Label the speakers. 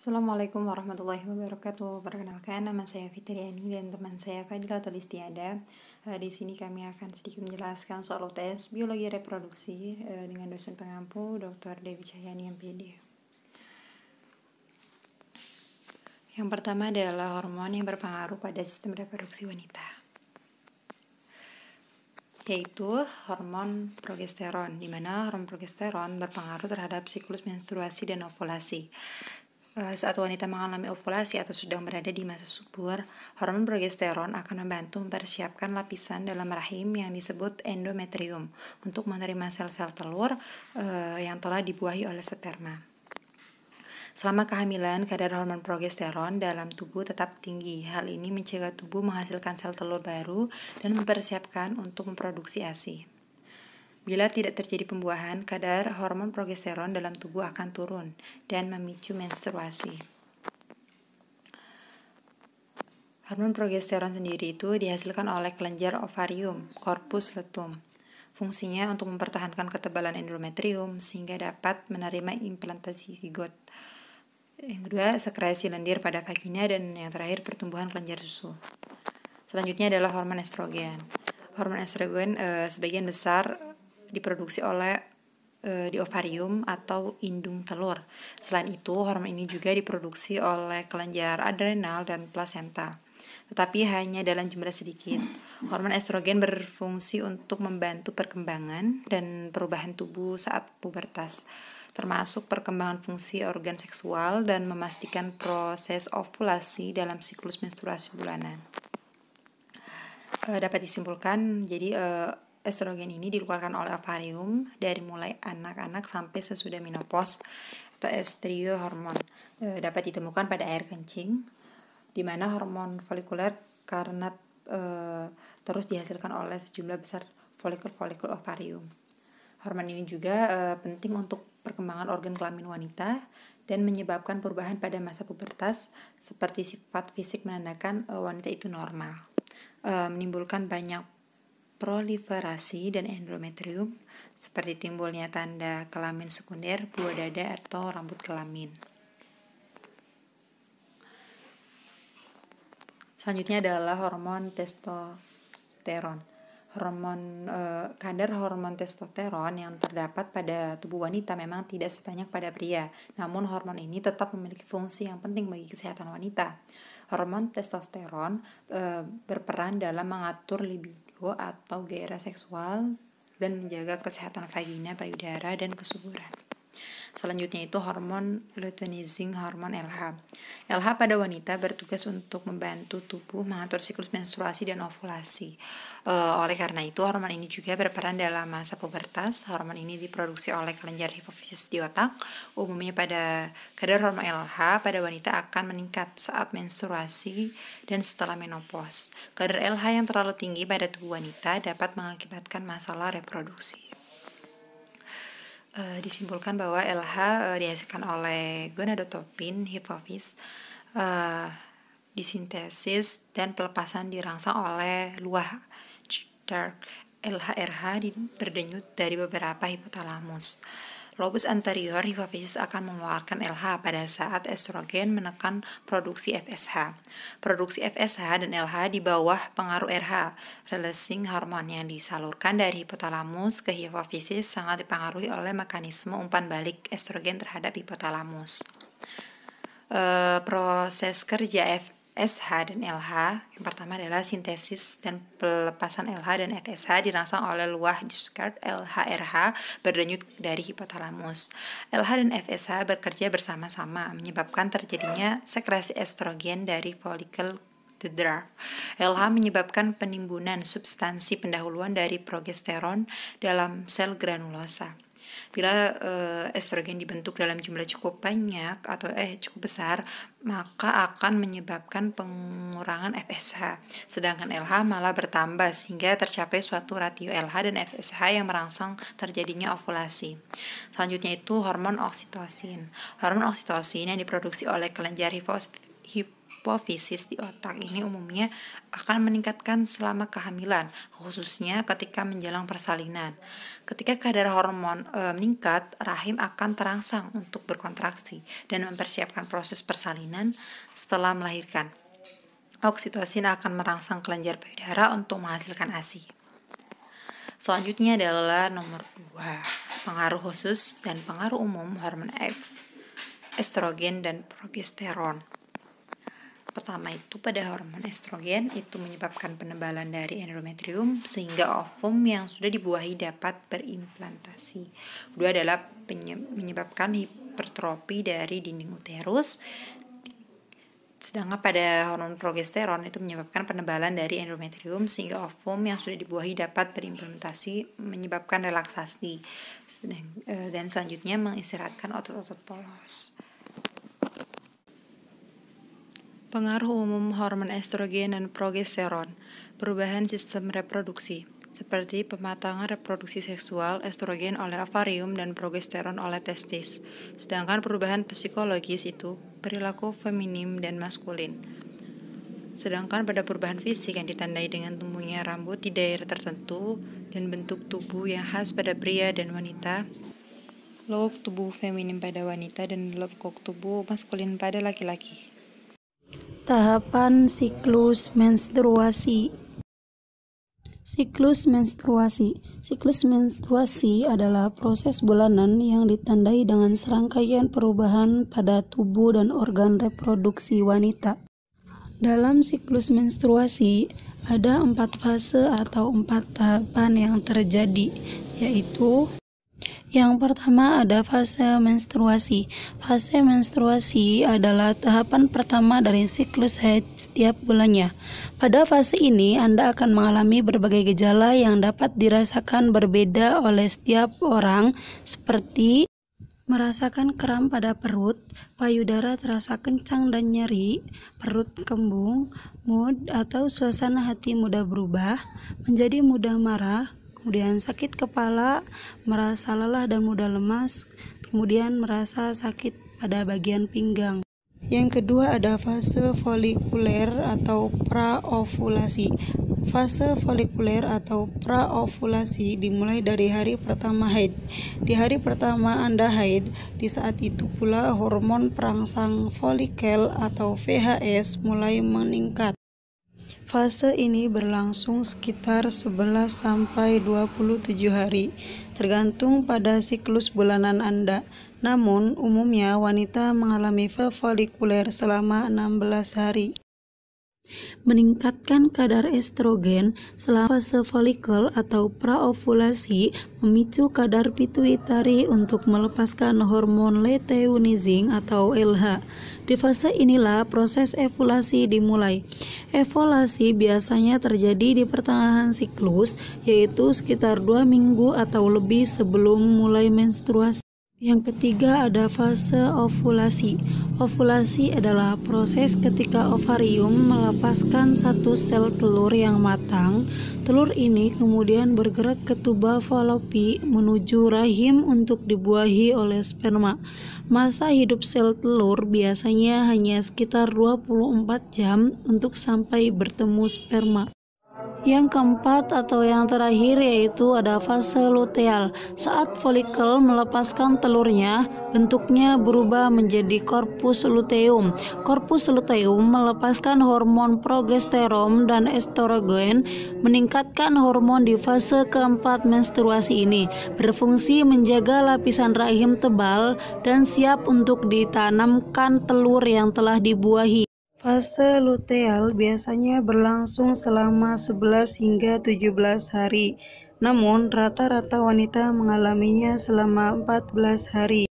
Speaker 1: Assalamualaikum warahmatullahi wabarakatuh. Perkenalkan nama saya Fitriani dan teman saya Fadila Tulistiada. Eh, di sini kami akan sedikit menjelaskan soal tes biologi reproduksi eh, dengan dosen pengampu Dr. Dewi Cahyani MPD. Yang pertama adalah hormon yang berpengaruh pada sistem reproduksi wanita yaitu hormon progesteron, di mana hormon progesteron berpengaruh terhadap siklus menstruasi dan ovulasi. Eh, saat wanita mengalami ovulasi atau sedang berada di masa subur, hormon progesteron akan membantu mempersiapkan lapisan dalam rahim yang disebut endometrium untuk menerima sel-sel telur e, yang telah dibuahi oleh sperma. Selama kehamilan, kadar hormon progesteron dalam tubuh tetap tinggi. Hal ini mencegah tubuh menghasilkan sel telur baru dan mempersiapkan untuk memproduksi ASI. Bila tidak terjadi pembuahan, kadar hormon progesteron dalam tubuh akan turun dan memicu menstruasi. Hormon progesteron sendiri itu dihasilkan oleh kelenjar ovarium, korpus letum. Fungsinya untuk mempertahankan ketebalan endometrium sehingga dapat menerima implantasi zigot. Yang kedua, sekresi lendir pada vagina dan yang terakhir pertumbuhan kelenjar susu. Selanjutnya adalah hormon estrogen. Hormon estrogen e, sebagian besar diproduksi oleh e, di ovarium atau indung telur. Selain itu, hormon ini juga diproduksi oleh kelenjar adrenal dan plasenta. Tetapi hanya dalam jumlah sedikit. Hormon estrogen berfungsi untuk membantu perkembangan dan perubahan tubuh saat pubertas termasuk perkembangan fungsi organ seksual dan memastikan proses ovulasi dalam siklus menstruasi bulanan. E, dapat disimpulkan, jadi e, estrogen ini dikeluarkan oleh ovarium dari mulai anak-anak sampai sesudah menopause atau estrio hormon e, dapat ditemukan pada air kencing di mana hormon folikuler karena e, terus dihasilkan oleh sejumlah besar folikel-folikel ovarium. Hormon ini juga e, penting untuk perkembangan organ kelamin wanita dan menyebabkan perubahan pada masa pubertas seperti sifat fisik menandakan e, wanita itu normal. E, menimbulkan banyak proliferasi dan endometrium seperti timbulnya tanda kelamin sekunder, buah dada, atau rambut kelamin. Selanjutnya adalah hormon testosteron. Hormon eh, kadar hormon testosteron yang terdapat pada tubuh wanita memang tidak sebanyak pada pria. Namun hormon ini tetap memiliki fungsi yang penting bagi kesehatan wanita. Hormon testosteron eh, berperan dalam mengatur libido libido atau gairah seksual dan menjaga kesehatan vagina, payudara, dan kesuburan. Selanjutnya itu hormon luteinizing hormon LH. LH pada wanita bertugas untuk membantu tubuh mengatur siklus menstruasi dan ovulasi. E, oleh karena itu, hormon ini juga berperan dalam masa pubertas. Hormon ini diproduksi oleh kelenjar hipofisis di otak. Umumnya pada kadar hormon LH pada wanita akan meningkat saat menstruasi dan setelah menopause. Kadar LH yang terlalu tinggi pada tubuh wanita dapat mengakibatkan masalah reproduksi. Eh, disimpulkan bahwa LH uh, eh, dihasilkan oleh gonadotropin hipofisis uh, eh, disintesis dan pelepasan dirangsang oleh luah dark LHRH berdenyut dari beberapa hipotalamus. Lobus anterior hipofisis akan mengeluarkan LH pada saat estrogen menekan produksi FSH. Produksi FSH dan LH di bawah pengaruh RH. Releasing hormon yang disalurkan dari hipotalamus ke hipofisis sangat dipengaruhi oleh mekanisme umpan balik estrogen terhadap hipotalamus. E, proses kerja F SH dan LH. Yang pertama adalah sintesis dan pelepasan LH dan FSH dirangsang oleh luah Discard LHRH berdenyut dari hipotalamus. LH dan FSH bekerja bersama-sama menyebabkan terjadinya sekresi estrogen dari folikel the LH menyebabkan penimbunan substansi pendahuluan dari progesteron dalam sel granulosa. Bila uh, estrogen dibentuk dalam jumlah cukup banyak atau eh cukup besar, maka akan menyebabkan pengurangan FSH. Sedangkan LH malah bertambah sehingga tercapai suatu ratio LH dan FSH yang merangsang terjadinya ovulasi. Selanjutnya itu hormon oksitosin. Hormon oksitosin yang diproduksi oleh kelenjar hipofis hipofisis di otak ini umumnya akan meningkatkan selama kehamilan, khususnya ketika menjelang persalinan. Ketika kadar hormon e, meningkat, rahim akan terangsang untuk berkontraksi dan mempersiapkan proses persalinan setelah melahirkan. Oksitosin akan merangsang kelenjar payudara untuk menghasilkan ASI. Selanjutnya adalah nomor 2, pengaruh khusus dan pengaruh umum hormon X, estrogen dan progesteron. Pertama itu pada hormon estrogen itu menyebabkan penebalan dari endometrium sehingga ovum yang sudah dibuahi dapat berimplantasi. Kedua adalah menyebabkan hipertropi dari dinding uterus. Sedangkan pada hormon progesteron itu menyebabkan penebalan dari endometrium sehingga ovum yang sudah dibuahi dapat berimplantasi menyebabkan relaksasi eh, dan selanjutnya mengistirahatkan otot-otot polos. Pengaruh umum hormon estrogen dan progesteron, perubahan sistem reproduksi, seperti pematangan reproduksi seksual estrogen oleh ovarium dan progesteron oleh testis. Sedangkan perubahan psikologis itu perilaku feminim dan maskulin. Sedangkan pada perubahan fisik yang ditandai dengan tumbuhnya rambut di daerah tertentu dan bentuk tubuh yang khas pada pria dan wanita, lobe tubuh feminim pada wanita dan lobe tubuh maskulin pada laki-laki.
Speaker 2: Tahapan siklus menstruasi. Siklus menstruasi. Siklus menstruasi adalah proses bulanan yang ditandai dengan serangkaian perubahan pada tubuh dan organ reproduksi wanita. Dalam siklus menstruasi, ada empat fase atau empat tahapan yang terjadi, yaitu yang pertama ada fase menstruasi. Fase menstruasi adalah tahapan pertama dari siklus haid setiap bulannya. Pada fase ini, Anda akan mengalami berbagai gejala yang dapat dirasakan berbeda oleh setiap orang, seperti merasakan kram pada perut, payudara terasa kencang dan nyeri, perut kembung, mood atau suasana hati mudah berubah, menjadi mudah marah, kemudian sakit kepala, merasa lelah dan mudah lemas, kemudian merasa sakit pada bagian pinggang. Yang kedua ada fase folikuler atau praovulasi. Fase folikuler atau praovulasi dimulai dari hari pertama haid. Di hari pertama Anda haid, di saat itu pula hormon perangsang folikel atau VHS mulai meningkat. Fase ini berlangsung sekitar 11 sampai 27 hari, tergantung pada siklus bulanan Anda. Namun, umumnya wanita mengalami fase folikuler selama 16 hari. Meningkatkan kadar estrogen selama fase folikel atau praovulasi memicu kadar pituitari untuk melepaskan hormon luteinizing atau LH. Di fase inilah proses ovulasi dimulai. Ovulasi biasanya terjadi di pertengahan siklus yaitu sekitar dua minggu atau lebih sebelum mulai menstruasi yang ketiga ada fase ovulasi. Ovulasi adalah proses ketika ovarium melepaskan satu sel telur yang matang. Telur ini kemudian bergerak ke tuba falopi menuju rahim untuk dibuahi oleh sperma. Masa hidup sel telur biasanya hanya sekitar 24 jam untuk sampai bertemu sperma. Yang keempat atau yang terakhir yaitu ada fase luteal. Saat folikel melepaskan telurnya, bentuknya berubah menjadi korpus luteum. Korpus luteum melepaskan hormon progesteron dan estrogen, meningkatkan hormon di fase keempat menstruasi ini. Berfungsi menjaga lapisan rahim tebal dan siap untuk ditanamkan telur yang telah dibuahi. Fase luteal biasanya berlangsung selama 11 hingga 17 hari, namun rata-rata wanita mengalaminya selama 14 hari.